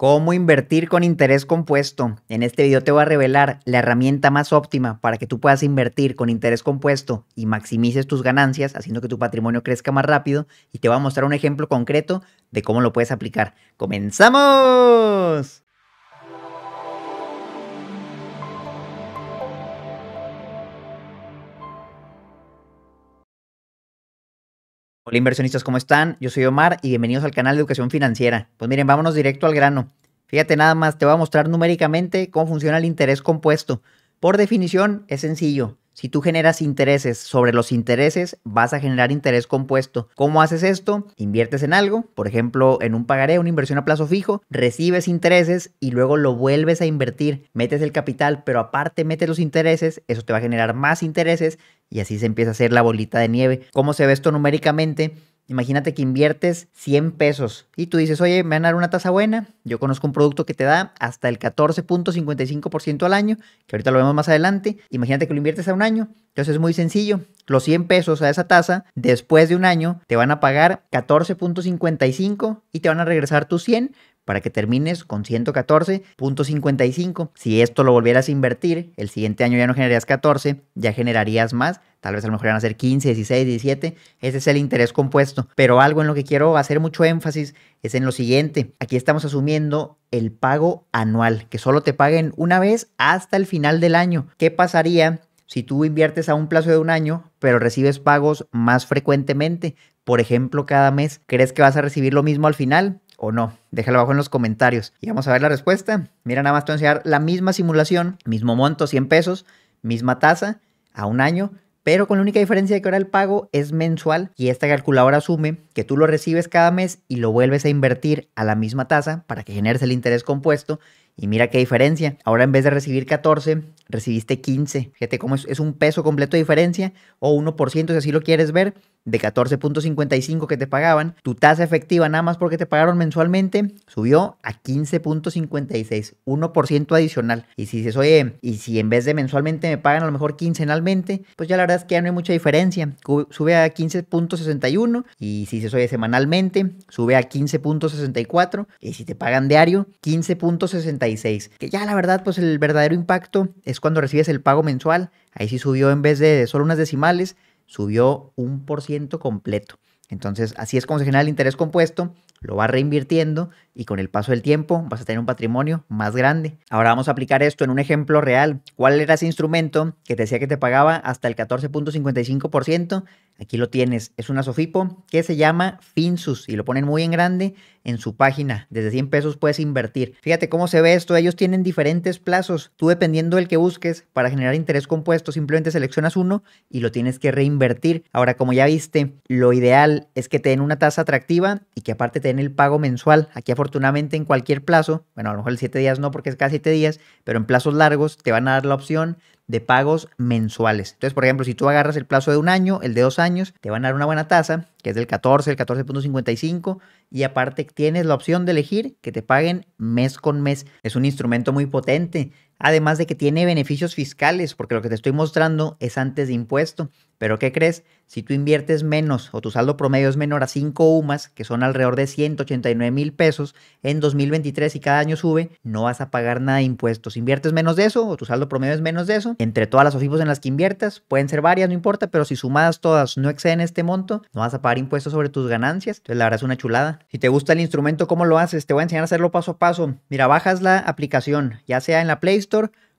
Cómo invertir con interés compuesto. En este video te voy a revelar la herramienta más óptima para que tú puedas invertir con interés compuesto y maximices tus ganancias, haciendo que tu patrimonio crezca más rápido. Y te voy a mostrar un ejemplo concreto de cómo lo puedes aplicar. ¡Comenzamos! Hola inversionistas, ¿cómo están? Yo soy Omar y bienvenidos al canal de Educación Financiera. Pues miren, vámonos directo al grano. Fíjate nada más, te voy a mostrar numéricamente cómo funciona el interés compuesto. Por definición, es sencillo. Si tú generas intereses sobre los intereses, vas a generar interés compuesto. ¿Cómo haces esto? Inviertes en algo, por ejemplo, en un pagaré, una inversión a plazo fijo, recibes intereses y luego lo vuelves a invertir. Metes el capital, pero aparte metes los intereses, eso te va a generar más intereses y así se empieza a hacer la bolita de nieve. ¿Cómo se ve esto numéricamente? Imagínate que inviertes 100 pesos y tú dices, oye, me van a dar una tasa buena. Yo conozco un producto que te da hasta el 14.55% al año, que ahorita lo vemos más adelante. Imagínate que lo inviertes a un año. Entonces es muy sencillo. Los 100 pesos a esa tasa, después de un año, te van a pagar 14.55 y te van a regresar tus 100 para que termines con 114.55. Si esto lo volvieras a invertir, el siguiente año ya no generarías 14, ya generarías más, tal vez a lo mejor van a ser 15, 16, 17, ese es el interés compuesto. Pero algo en lo que quiero hacer mucho énfasis es en lo siguiente, aquí estamos asumiendo el pago anual, que solo te paguen una vez hasta el final del año. ¿Qué pasaría si tú inviertes a un plazo de un año, pero recibes pagos más frecuentemente, por ejemplo, cada mes, ¿crees que vas a recibir lo mismo al final? o no? Déjalo abajo en los comentarios y vamos a ver la respuesta. Mira, nada más te voy a enseñar la misma simulación, mismo monto, 100 pesos, misma tasa, a un año, pero con la única diferencia de que ahora el pago es mensual y esta calculadora asume que tú lo recibes cada mes y lo vuelves a invertir a la misma tasa para que genere el interés compuesto y mira qué diferencia. Ahora en vez de recibir 14, recibiste 15. Fíjate cómo es, es un peso completo de diferencia o 1% si así lo quieres ver de 14.55 que te pagaban, tu tasa efectiva nada más porque te pagaron mensualmente subió a 15.56, 1% adicional. Y si dices, oye, y si en vez de mensualmente me pagan a lo mejor quincenalmente, pues ya la verdad es que ya no hay mucha diferencia. Sube a 15.61 y si se oye, semanalmente, sube a 15.64 y si te pagan diario, 15.64 que ya la verdad pues el verdadero impacto es cuando recibes el pago mensual, ahí sí subió en vez de solo unas decimales, subió un por ciento completo. Entonces, así es como se genera el interés compuesto, lo vas reinvirtiendo y con el paso del tiempo vas a tener un patrimonio más grande. Ahora vamos a aplicar esto en un ejemplo real. ¿Cuál era ese instrumento que te decía que te pagaba hasta el 14.55%? Aquí lo tienes, es una Sofipo que se llama Finsus y lo ponen muy en grande en su página. Desde 100 pesos puedes invertir. Fíjate cómo se ve esto, ellos tienen diferentes plazos. Tú dependiendo del que busques para generar interés compuesto, simplemente seleccionas uno y lo tienes que reinvertir. Ahora, como ya viste, lo ideal es que te den una tasa atractiva y que aparte te den el pago mensual. Aquí afortunadamente en cualquier plazo, bueno, a lo mejor el 7 días no porque es cada 7 días, pero en plazos largos te van a dar la opción de pagos mensuales. Entonces, por ejemplo, si tú agarras el plazo de un año, el de dos años, te van a dar una buena tasa, que es del 14, el 14.55, y aparte tienes la opción de elegir que te paguen mes con mes. Es un instrumento muy potente Además de que tiene beneficios fiscales, porque lo que te estoy mostrando es antes de impuesto. Pero ¿qué crees? Si tú inviertes menos o tu saldo promedio es menor a 5 UMAS, que son alrededor de 189 mil pesos, en 2023 y cada año sube, no vas a pagar nada de impuestos. Inviertes menos de eso o tu saldo promedio es menos de eso, entre todas las OFIPOS en las que inviertas, pueden ser varias, no importa, pero si sumadas todas no exceden este monto, no vas a pagar impuestos sobre tus ganancias. Entonces la verdad es una chulada. Si te gusta el instrumento, ¿cómo lo haces? Te voy a enseñar a hacerlo paso a paso. Mira, bajas la aplicación, ya sea en la Play Store,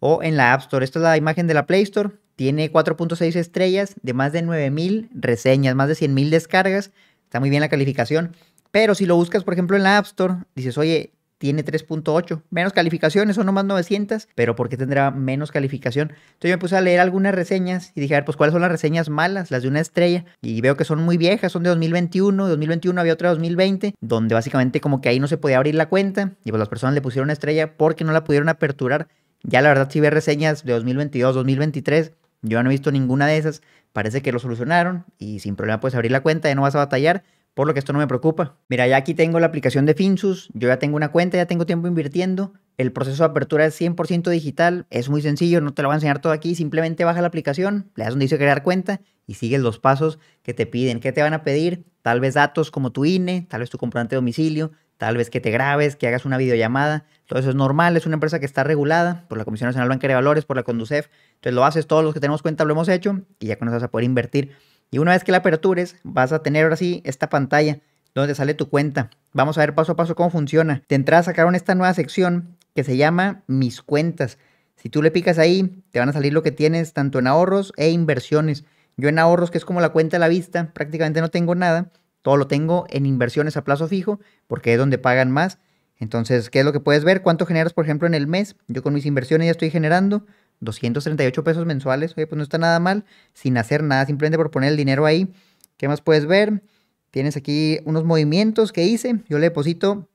o en la App Store. Esta es la imagen de la Play Store. Tiene 4.6 estrellas de más de 9.000 reseñas, más de 100.000 descargas. Está muy bien la calificación. Pero si lo buscas, por ejemplo, en la App Store, dices, oye, tiene 3.8. Menos calificaciones, son nomás 900, pero ¿por qué tendrá menos calificación? Entonces yo me puse a leer algunas reseñas y dije, a ver, pues cuáles son las reseñas malas, las de una estrella. Y veo que son muy viejas, son de 2021, 2021 había otra de 2020, donde básicamente como que ahí no se podía abrir la cuenta y pues las personas le pusieron una estrella porque no la pudieron aperturar. Ya la verdad, si ve reseñas de 2022, 2023, yo no he visto ninguna de esas. Parece que lo solucionaron y sin problema puedes abrir la cuenta, ya no vas a batallar, por lo que esto no me preocupa. Mira, ya aquí tengo la aplicación de Finsus, yo ya tengo una cuenta, ya tengo tiempo invirtiendo. El proceso de apertura es 100% digital, es muy sencillo, no te lo voy a enseñar todo aquí, simplemente baja la aplicación, le das donde dice crear cuenta y sigues los pasos que te piden. ¿Qué te van a pedir? Tal vez datos como tu INE, tal vez tu comprobante de domicilio, tal vez que te grabes, que hagas una videollamada. Todo eso es normal, es una empresa que está regulada por la Comisión Nacional Banca de Valores, por la Conducef. Entonces lo haces, todos los que tenemos cuenta lo hemos hecho y ya con eso vas a poder invertir. Y una vez que la apertures, vas a tener ahora esta pantalla donde sale tu cuenta. Vamos a ver paso a paso cómo funciona. De entrada sacaron esta nueva sección que se llama Mis cuentas. Si tú le picas ahí, te van a salir lo que tienes tanto en ahorros e inversiones. Yo en ahorros, que es como la cuenta a la vista, prácticamente no tengo nada. Todo lo tengo en inversiones a plazo fijo, porque es donde pagan más. Entonces, ¿qué es lo que puedes ver? ¿Cuánto generas, por ejemplo, en el mes? Yo con mis inversiones ya estoy generando 238 pesos mensuales. Oye, pues no está nada mal, sin hacer nada, simplemente por poner el dinero ahí. ¿Qué más puedes ver? Tienes aquí unos movimientos que hice. Yo le deposito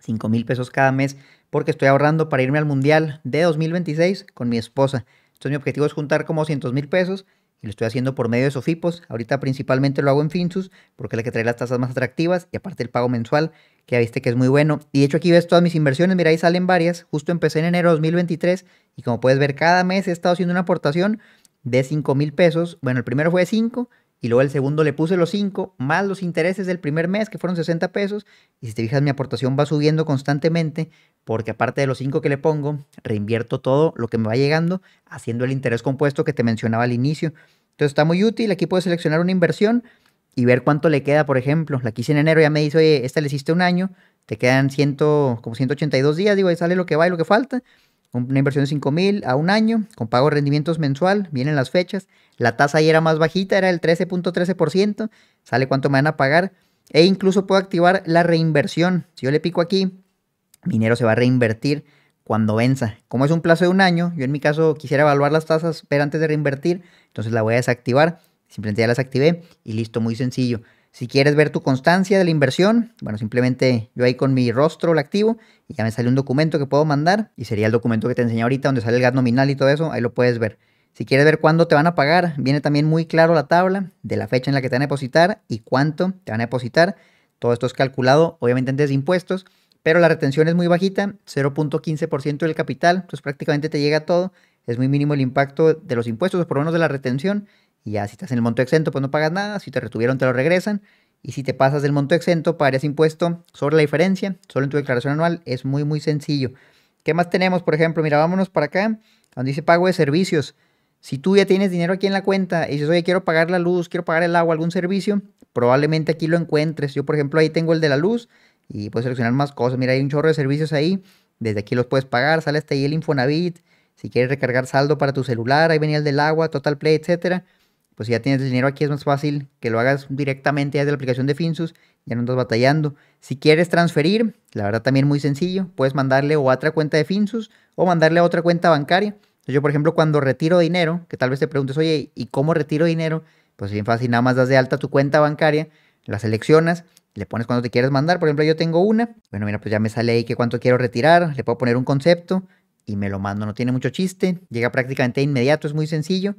5 mil pesos cada mes porque estoy ahorrando para irme al Mundial de 2026 con mi esposa. Entonces mi objetivo es juntar como 200 mil pesos y lo estoy haciendo por medio de Sofipos. Ahorita principalmente lo hago en Finsus porque es la que trae las tasas más atractivas y aparte el pago mensual que ya viste que es muy bueno. Y de hecho aquí ves todas mis inversiones, mira ahí salen varias. Justo empecé en enero de 2023 y como puedes ver cada mes he estado haciendo una aportación de 5 mil pesos. Bueno, el primero fue de 5, y luego el segundo le puse los 5 más los intereses del primer mes, que fueron 60 pesos. Y si te fijas, mi aportación va subiendo constantemente, porque aparte de los 5 que le pongo, reinvierto todo lo que me va llegando, haciendo el interés compuesto que te mencionaba al inicio. Entonces está muy útil. Aquí puedes seleccionar una inversión y ver cuánto le queda, por ejemplo. La quise en enero, ya me dice, oye, esta le hiciste un año, te quedan como 182 días, digo, ahí sale lo que va y lo que falta. Una inversión de 5 mil a un año, con pago de rendimientos mensual, vienen las fechas. La tasa ahí era más bajita, era el 13.13%. sale cuánto me van a pagar. E incluso puedo activar la reinversión. Si yo le pico aquí, mi dinero se va a reinvertir cuando venza. Como es un plazo de un año, yo en mi caso quisiera evaluar las tasas, pero antes de reinvertir, entonces la voy a desactivar. Simplemente ya las activé y listo, muy sencillo. Si quieres ver tu constancia de la inversión, bueno, simplemente yo ahí con mi rostro lo activo y ya me sale un documento que puedo mandar y sería el documento que te enseño ahorita donde sale el gas nominal y todo eso, ahí lo puedes ver. Si quieres ver cuándo te van a pagar, viene también muy claro la tabla de la fecha en la que te van a depositar y cuánto te van a depositar. Todo esto es calculado, obviamente, antes de impuestos, pero la retención es muy bajita, 0.15% del capital, entonces prácticamente te llega todo. Es muy mínimo el impacto de los impuestos, o por lo menos de la retención. Y ya si estás en el monto exento, pues no pagas nada. Si te retuvieron, te lo regresan. Y si te pasas del monto exento, pagarías impuesto sobre la diferencia, solo en tu declaración anual. Es muy, muy sencillo. ¿Qué más tenemos? Por ejemplo, mira, vámonos para acá, donde dice pago de servicios. Si tú ya tienes dinero aquí en la cuenta y dices, oye, quiero pagar la luz, quiero pagar el agua, algún servicio, probablemente aquí lo encuentres. Yo, por ejemplo, ahí tengo el de la luz y puedes seleccionar más cosas. Mira, hay un chorro de servicios ahí. Desde aquí los puedes pagar. Sale hasta ahí el Infonavit. Si quieres recargar saldo para tu celular, ahí venía el del agua, Total Play, etcétera pues si ya tienes el dinero aquí es más fácil que lo hagas directamente desde la aplicación de Finsus, ya no andas batallando. Si quieres transferir, la verdad también muy sencillo, puedes mandarle o a otra cuenta de Finsus o mandarle a otra cuenta bancaria. Yo, por ejemplo, cuando retiro dinero, que tal vez te preguntes, oye, ¿y cómo retiro dinero? Pues bien fácil, nada más das de alta tu cuenta bancaria, la seleccionas, le pones cuando te quieres mandar. Por ejemplo, yo tengo una. Bueno, mira, pues ya me sale ahí que cuánto quiero retirar, le puedo poner un concepto y me lo mando. No tiene mucho chiste, llega prácticamente inmediato, es muy sencillo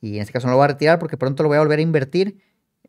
y en este caso no lo voy a retirar porque pronto lo voy a volver a invertir.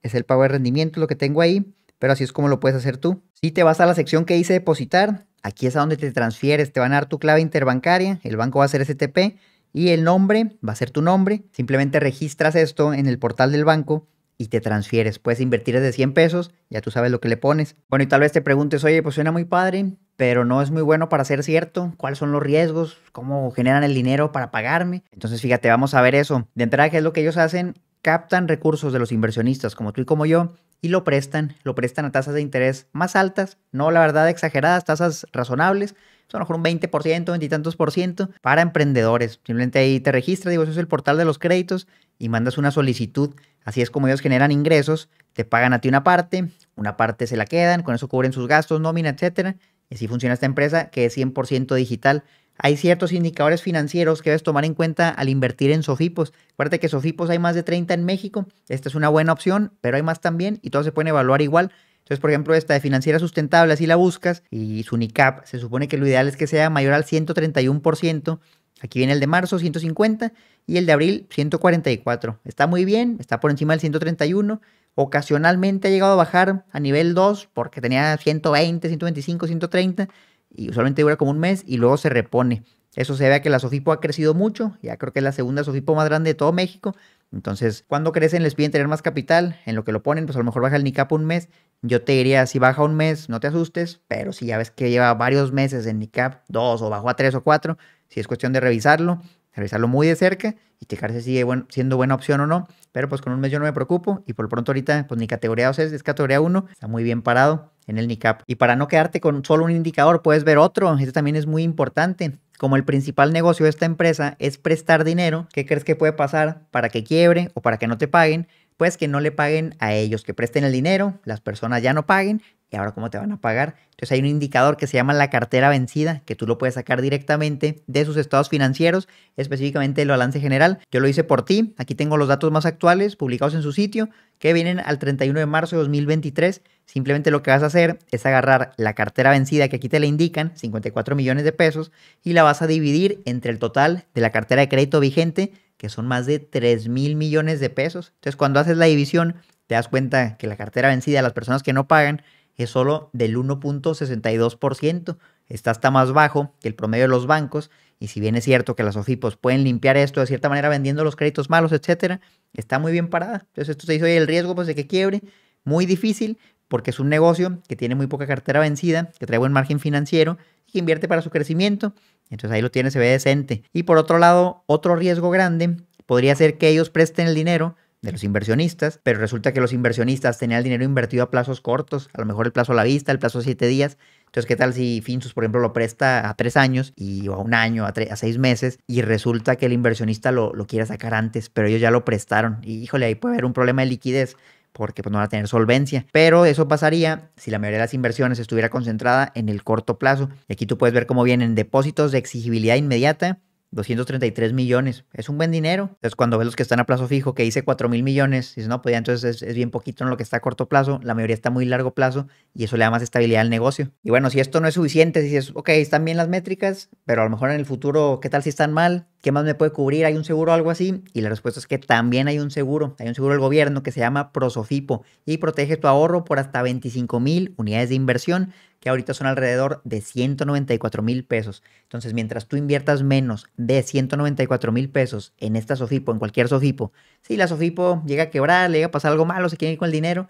Es el pago de rendimiento lo que tengo ahí, pero así es como lo puedes hacer tú. Si te vas a la sección que dice depositar, aquí es a donde te transfieres, te van a dar tu clave interbancaria, el banco va a ser STP y el nombre va a ser tu nombre. Simplemente registras esto en el portal del banco y te transfieres. Puedes invertir desde 100 pesos, ya tú sabes lo que le pones. Bueno, y tal vez te preguntes, oye, pues suena muy padre, pero no es muy bueno para ser cierto. ¿Cuáles son los riesgos? ¿Cómo generan el dinero para pagarme? Entonces, fíjate, vamos a ver eso. De entrada, ¿qué es lo que ellos hacen? Captan recursos de los inversionistas como tú y como yo y lo prestan. Lo prestan a tasas de interés más altas, no la verdad exageradas, tasas razonables. Son a lo mejor un 20%, 20 y tantos por ciento para emprendedores. Simplemente ahí te registras, digo, eso es el portal de los créditos y mandas una solicitud Así es como ellos generan ingresos, te pagan a ti una parte, una parte se la quedan, con eso cubren sus gastos, nómina, etcétera. Y así funciona esta empresa que es 100% digital. Hay ciertos indicadores financieros que debes tomar en cuenta al invertir en Sofipos. Acuérdate que Sofipos hay más de 30 en México. Esta es una buena opción, pero hay más también y todos se pueden evaluar igual. Entonces, por ejemplo, esta de financiera sustentable, así la buscas y su NICAP, se supone que lo ideal es que sea mayor al 131%. Aquí viene el de marzo, 150, y el de abril, 144. Está muy bien, está por encima del 131. Ocasionalmente ha llegado a bajar a nivel 2 porque tenía 120, 125, 130 y usualmente dura como un mes y luego se repone. Eso se ve que la Sofipo ha crecido mucho, ya creo que es la segunda Sofipo más grande de todo México. Entonces, cuando crecen les piden tener más capital, en lo que lo ponen, pues a lo mejor baja el NICAP un mes. Yo te diría, si baja un mes, no te asustes, pero si ya ves que lleva varios meses en NICAP, dos o bajó a tres o cuatro, si es cuestión de revisarlo, revisarlo muy de cerca y checar si sigue siendo buena opción o no. Pero pues con un mes yo no me preocupo y por lo pronto ahorita pues ni categoría 2 es, categoría 1, está muy bien parado en el NICAP. Y para no quedarte con solo un indicador, puedes ver otro. Este también es muy importante. Como el principal negocio de esta empresa es prestar dinero, ¿qué crees que puede pasar para que quiebre o para que no te paguen? pues que no le paguen a ellos, que presten el dinero, las personas ya no paguen y ahora cómo te van a pagar. Entonces hay un indicador que se llama la cartera vencida, que tú lo puedes sacar directamente de sus estados financieros, específicamente el balance general. Yo lo hice por ti, aquí tengo los datos más actuales publicados en su sitio, que vienen al 31 de marzo de 2023. Simplemente lo que vas a hacer es agarrar la cartera vencida que aquí te le indican, 54 millones de pesos, y la vas a dividir entre el total de la cartera de crédito vigente que son más de 3 mil millones de pesos. Entonces, cuando haces la división, te das cuenta que la cartera vencida de las personas que no pagan es solo del 1.62%. Está hasta más bajo que el promedio de los bancos. Y si bien es cierto que las OFIPOS pueden limpiar esto de cierta manera vendiendo los créditos malos, etcétera, está muy bien parada. Entonces, esto se dice, oye, el riesgo pues, de que quiebre, muy difícil, porque es un negocio que tiene muy poca cartera vencida, que trae buen margen financiero y que invierte para su crecimiento. Entonces ahí lo tiene, se ve decente. Y por otro lado, otro riesgo grande podría ser que ellos presten el dinero de los inversionistas, pero resulta que los inversionistas tenían el dinero invertido a plazos cortos, a lo mejor el plazo a la vista, el plazo a siete días. Entonces, ¿qué tal si Finsus, por ejemplo, lo presta a tres años y o a un año, a, a seis meses, y resulta que el inversionista lo, lo quiera sacar antes, pero ellos ya lo prestaron? Y híjole, ahí puede haber un problema de liquidez porque pues, no van a tener solvencia. Pero eso pasaría si la mayoría de las inversiones estuviera concentrada en el corto plazo. Y aquí tú puedes ver cómo vienen depósitos de exigibilidad inmediata, 233 millones. Es un buen dinero. Entonces, cuando ves los que están a plazo fijo, que dice 4 mil millones, dices, no, pues entonces es, bien poquito en lo que está a corto plazo. La mayoría está muy largo plazo y eso le da más estabilidad al negocio. Y bueno, si esto no es suficiente, si dices, ok, están bien las métricas, pero a lo mejor en el futuro, ¿qué tal si están mal? ¿qué más me puede cubrir? ¿Hay un seguro o algo así? Y la respuesta es que también hay un seguro. Hay un seguro del gobierno que se llama Prosofipo y protege tu ahorro por hasta 25 mil unidades de inversión, que ahorita son alrededor de 194 mil pesos. Entonces, mientras tú inviertas menos de 194 mil pesos en esta Sofipo, en cualquier Sofipo, si la Sofipo llega a quebrar, le llega a pasar algo malo, se quiere ir con el dinero,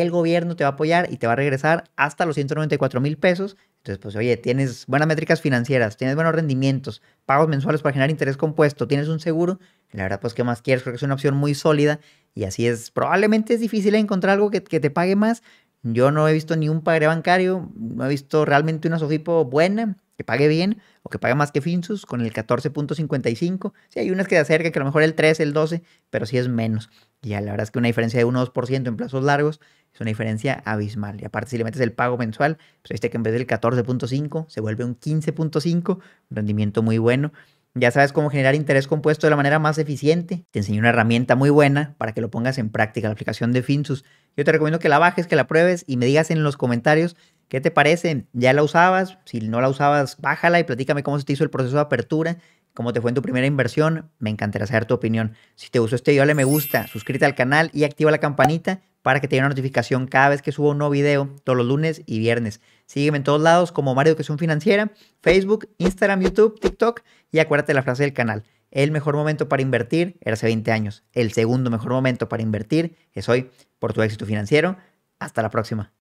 el gobierno te va a apoyar y te va a regresar hasta los 194 mil pesos. Entonces, pues oye, tienes buenas métricas financieras, tienes buenos rendimientos, pagos mensuales para generar interés compuesto, tienes un seguro. La verdad, pues, ¿qué más quieres? Creo que es una opción muy sólida y así es. Probablemente es difícil encontrar algo que, te pague más. Yo no he visto ni un pagaré bancario, no he visto realmente una Sofipo buena, que pague bien o que pague más que Finsus con el 14.55. Sí, hay unas que se que a lo mejor el 13, el 12, pero sí es menos. Y ya la verdad es que una diferencia de 1 2% en plazos largos es una diferencia abismal. Y aparte, si le metes el pago mensual, pues viste que en vez del 14.5 se vuelve un 15.5, un rendimiento muy bueno. Ya sabes cómo generar interés compuesto de la manera más eficiente. Te enseño una herramienta muy buena para que lo pongas en práctica, la aplicación de Finsus. Yo te recomiendo que la bajes, que la pruebes y me digas en los comentarios qué te parece. ¿Ya la usabas? Si no la usabas, bájala y platícame cómo se te hizo el proceso de apertura cómo te fue en tu primera inversión. Me encantaría saber tu opinión. Si te gustó este video, dale me gusta, suscríbete al canal y activa la campanita para que te llegue una notificación cada vez que subo un nuevo video, todos los lunes y viernes. Sígueme en todos lados como Mario un Financiera, Facebook, Instagram, YouTube, TikTok y acuérdate la frase del canal. El mejor momento para invertir era hace 20 años. El segundo mejor momento para invertir es hoy por tu éxito financiero. Hasta la próxima.